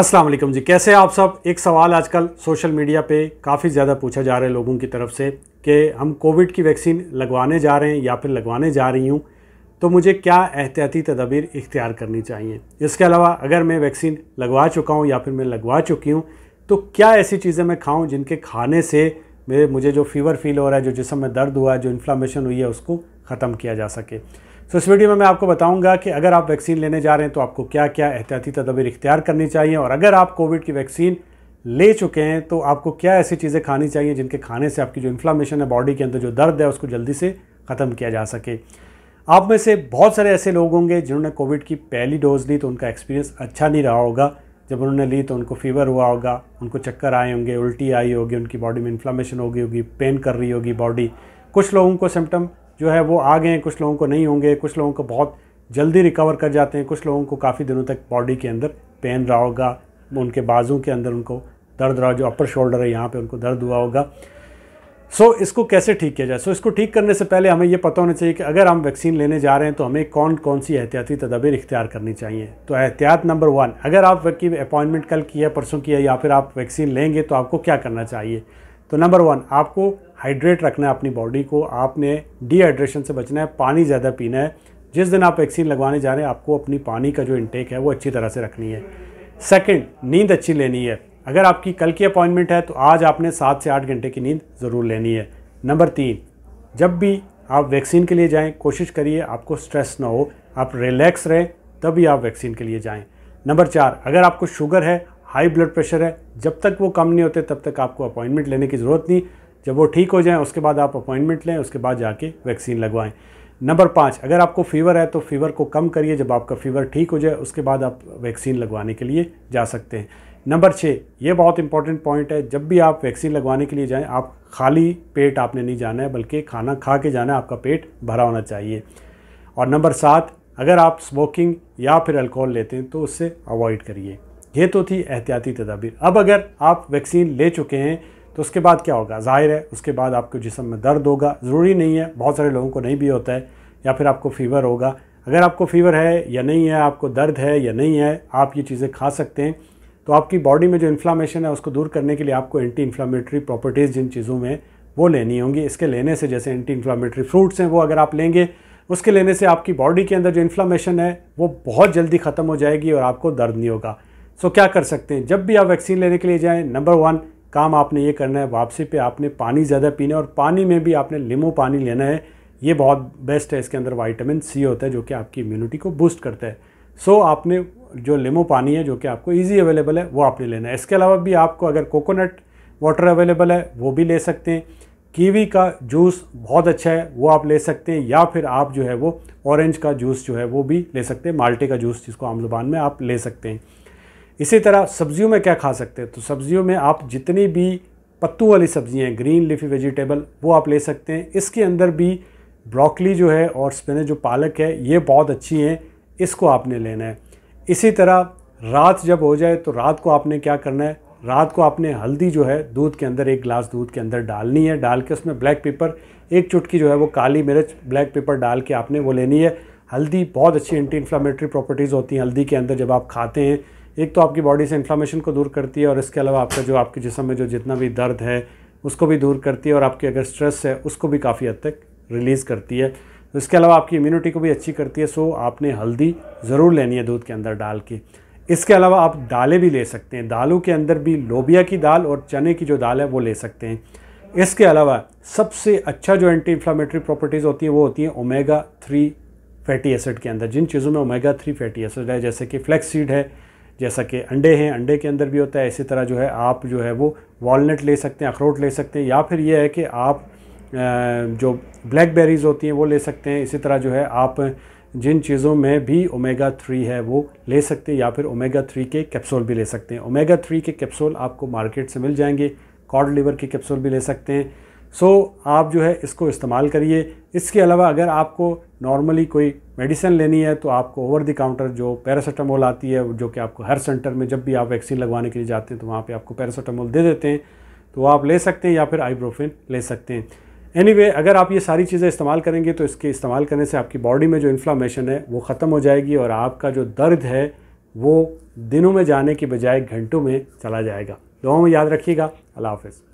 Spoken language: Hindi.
अस्सलाम वालेकुम जी कैसे आप सब एक सवाल आजकल सोशल मीडिया पे काफ़ी ज़्यादा पूछा जा रहा है लोगों की तरफ से कि हम कोविड की वैक्सीन लगवाने जा रहे हैं या फिर लगवाने जा रही हूँ तो मुझे क्या एहतियाती तदाबीर इख्तियार करनी चाहिए इसके अलावा अगर मैं वैक्सीन लगवा चुका हूँ या फिर मैं लगवा चुकी हूँ तो क्या ऐसी चीज़ें मैं खाऊँ जिनके खाने से मेरे मुझे जो फीवर फील हो रहा है जो जिसम में दर्द हुआ है जो इन्फ्लामेशन हुई है उसको ख़त्म किया जा सके सो इस वीडियो में मैं आपको बताऊंगा कि अगर आप वैक्सीन लेने जा रहे हैं तो आपको क्या क्या एहतियाती तदबीर इख्तियार करनी चाहिए और अगर आप कोविड की वैक्सीन ले चुके हैं तो आपको क्या ऐसी चीज़ें खानी चाहिए जिनके खाने से आपकी जो इन्फ्लामेशन है बॉडी के अंदर जो दर्द है उसको जल्दी से ख़त्म किया जा सके आप में से बहुत सारे ऐसे लोग होंगे जिन्होंने कोविड की पहली डोज़ ली तो उनका एक्सपीरियंस अच्छा नहीं रहा होगा जब उन्होंने ली तो उनको फीवर हुआ होगा उनको चक्कर आए होंगे उल्टी आई होगी उनकी बॉडी में इन्फ्लामेशन हो गई होगी पेन कर रही होगी बॉडी कुछ लोगों को सिम्टम जो है वो आ गए हैं कुछ लोगों को नहीं होंगे कुछ लोगों को बहुत जल्दी रिकवर कर जाते हैं कुछ लोगों को काफ़ी दिनों तक बॉडी के अंदर पेन रहा होगा उनके बाजू के अंदर उनको दर्द रहा जो अपर शोल्डर है यहाँ पे उनको दर्द हुआ होगा सो so, इसको कैसे ठीक किया जाए सो so, इसको ठीक करने से पहले हमें ये पता होना चाहिए कि अगर हम वैक्सीन लेने जा रहे हैं तो हमें कौन कौन सी एहतियाती तदाबीर इख्तियार करनी चाहिए तो एहतियात नंबर वन अगर आप की अपॉइंटमेंट कल की है परसों की है या फिर आप वैक्सीन लेंगे तो आपको क्या करना चाहिए तो नंबर वन आपको हाइड्रेट रखना है अपनी बॉडी को आपने डिहाइड्रेशन से बचना है पानी ज़्यादा पीना है जिस दिन आप वैक्सीन लगवाने जा रहे हैं आपको अपनी पानी का जो इनटेक है वो अच्छी तरह से रखनी है सेकंड नींद अच्छी लेनी है अगर आपकी कल की अपॉइंटमेंट है तो आज आपने सात से आठ घंटे की नींद ज़रूर लेनी है नंबर तीन जब भी आप वैक्सीन के लिए जाएं कोशिश करिए आपको स्ट्रेस ना हो आप रिलैक्स रहें तभी आप वैक्सीन के लिए जाएं नंबर चार अगर आपको शुगर है हाई ब्लड प्रेशर है जब तक वो कम नहीं होते तब तक आपको अपॉइंटमेंट लेने की ज़रूरत नहीं जब वो ठीक हो जाएँ उसके बाद आप अपॉइंटमेंट लें उसके बाद जाके वैक्सीन लगवाएँ नंबर पाँच अगर आपको फीवर है तो फीवर को कम करिए जब आपका फीवर ठीक हो जाए उसके बाद आप वैक्सीन लगवाने के लिए जा सकते हैं नंबर छः ये बहुत इंपॉर्टेंट पॉइंट है जब भी आप वैक्सीन लगवाने के लिए जाएं आप खाली पेट आपने नहीं जाना है बल्कि खाना खा के जाना है आपका पेट भरा होना चाहिए और नंबर सात अगर आप स्मोकिंग या फिर अल्कोहल लेते हैं तो उससे अवॉइड करिए ये तो थी एहतियाती तदाबीर अब अगर आप वैक्सीन ले चुके हैं तो उसके बाद क्या होगा जाहिर है उसके बाद आपके जिसम में दर्द होगा ज़रूरी नहीं है बहुत सारे लोगों को नहीं भी होता है या फिर आपको फीवर होगा अगर आपको फीवर है या नहीं है आपको दर्द है या नहीं है आप ये चीज़ें खा सकते हैं तो आपकी बॉडी में जो इन्फ्लामेशन है उसको दूर करने के लिए आपको एंटी इन्फ्लामेटरी प्रॉपर्टीज़ जिन चीज़ों में वो लेनी होंगी इसके लेने से जैसे एंटी इन्फ्लामेटरी फ्रूट्स हैं वो अगर आप लेंगे उसके लेने से आपकी बॉडी के अंदर जो इन्फ्लामेशन है वो बहुत जल्दी ख़त्म हो जाएगी और आपको दर्द नहीं होगा सो क्या कर सकते हैं जब भी आप वैक्सीन लेने के लिए जाएँ नंबर वन काम आपने ये करना है वापसी पे आपने पानी ज़्यादा पीना है और पानी में भी आपने लीमो पानी लेना है ये बहुत बेस्ट है इसके अंदर वाइटामिन सी होता है जो कि आपकी इम्यूनिटी को बूस्ट करता है सो आपने जो लीमो पानी है जो कि आपको ईजी अवेलेबल है वो आपने लेना है इसके अलावा भी आपको अगर कोकोनट वाटर अवेलेबल है वो भी ले सकते हैं कीवी का जूस बहुत अच्छा है वो आप ले सकते हैं या फिर आप जो है वो ऑरेंज का जूस जो है वो भी ले सकते हैं माल्टे का जूस जिसको आम जुबान में आप ले सकते हैं इसी तरह सब्जियों में क्या खा सकते हैं तो सब्जियों में आप जितनी भी पत्तू वाली सब्जियां हैं ग्रीन लिफी वेजिटेबल वो आप ले सकते हैं इसके अंदर भी ब्रोकली जो है और स्पिनच जो पालक है ये बहुत अच्छी हैं इसको आपने लेना है इसी तरह रात जब हो जाए तो रात को आपने क्या करना है रात को आपने हल्दी जो है दूध के अंदर एक गिलास दूध के अंदर डालनी है डाल के उसमें ब्लैक पेपर एक चुटकी जो है वो काली मिर्च ब्लैक पेपर डाल के आपने वो लेनी है हल्दी बहुत अच्छी एंटी इन्फ्लामेटरी प्रॉपर्टीज़ होती हैं हल्दी के अंदर जब आप खाते हैं एक तो आपकी बॉडी से इन्फ्लामेशन को दूर करती है और इसके अलावा आपका जो आपके जिसम में जो जितना भी दर्द है उसको भी दूर करती है और आपकी अगर स्ट्रेस है उसको भी काफ़ी हद तक रिलीज़ करती है तो इसके अलावा आपकी इम्यूनिटी को भी अच्छी करती है सो आपने हल्दी ज़रूर लेनी है दूध के अंदर डाल के इसके अलावा आप दालें भी ले सकते हैं दालों के अंदर भी लोबिया की दाल और चने की जो दाल है वो ले सकते हैं इसके अलावा सबसे अच्छा जो एंटी इन्फ्लामेटरी प्रॉपर्टीज़ होती है वो होती है ओमेगा थ्री फैटी एसिड के अंदर जिन चीज़ों में ओमेगा थ्री फैटी एसिड है जैसे कि फ्लैक्स सीड है जैसा कि अंडे हैं अंडे के अंदर भी होता है इसी तरह जो है आप जो है वो वॉलनट ले सकते हैं अखरोट ले सकते हैं या फिर ये है कि आप जो ब्लैक बेरीज़ होती हैं वो ले सकते हैं इसी तरह जो है आप जिन चीज़ों में भी ओमेगा थ्री है वो ले सकते हैं या फिर ओमेगा थ्री के कैप्सूल भी ले सकते हैं ओमेगा थ्री के कैप्सूल आपको मार्केट से मिल जाएंगे कॉड लीवर के कैप्सूल भी ले सकते हैं सो आप जो है इसको इस्तेमाल करिए इसके अलावा अगर आपको नॉर्मली कोई मेडिसिन लेनी है तो आपको ओवर दी काउंटर जो पैरासीटामोल आती है जो कि आपको हर सेंटर में जब भी आप वैक्सीन लगवाने के लिए जाते हैं तो वहाँ पे आपको पैरासीटामोल दे देते हैं तो आप ले सकते हैं या फिर आईब्रोफिन ले सकते हैं एनी anyway, अगर आप ये सारी चीज़ें इस्तेमाल करेंगे तो इसके इस्तेमाल करने से आपकी बॉडी में जो इन्फ्लामेशन है वो ख़त्म हो जाएगी और आपका जो दर्द है वो दिनों में जाने के बजाय घंटों में चला जाएगा दो में याद रखिएगा अल्लाह हाफिज़